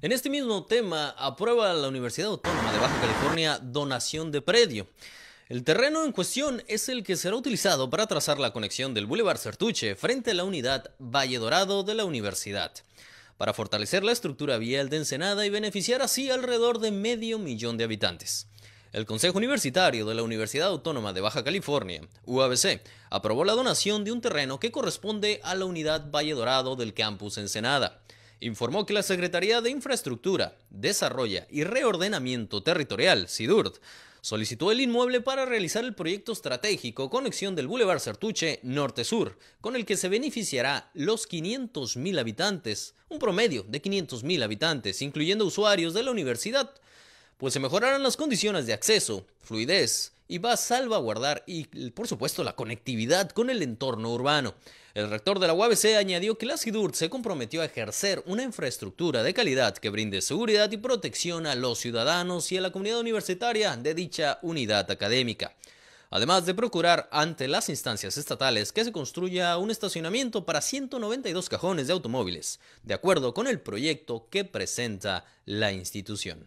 En este mismo tema, aprueba la Universidad Autónoma de Baja California donación de predio. El terreno en cuestión es el que será utilizado para trazar la conexión del Boulevard Sertuche frente a la unidad Valle Dorado de la universidad, para fortalecer la estructura vial de Ensenada y beneficiar así alrededor de medio millón de habitantes. El Consejo Universitario de la Universidad Autónoma de Baja California, UABC, aprobó la donación de un terreno que corresponde a la unidad Valle Dorado del campus Ensenada informó que la Secretaría de Infraestructura, Desarrollo y Reordenamiento Territorial, SIDURT, solicitó el inmueble para realizar el proyecto estratégico Conexión del Boulevard Sertuche Norte-Sur, con el que se beneficiará los 500.000 habitantes, un promedio de 500.000 habitantes, incluyendo usuarios de la universidad, pues se mejorarán las condiciones de acceso, fluidez, y va a salvaguardar y, por supuesto, la conectividad con el entorno urbano. El rector de la UABC añadió que la SIDUR se comprometió a ejercer una infraestructura de calidad que brinde seguridad y protección a los ciudadanos y a la comunidad universitaria de dicha unidad académica además de procurar ante las instancias estatales que se construya un estacionamiento para 192 cajones de automóviles, de acuerdo con el proyecto que presenta la institución.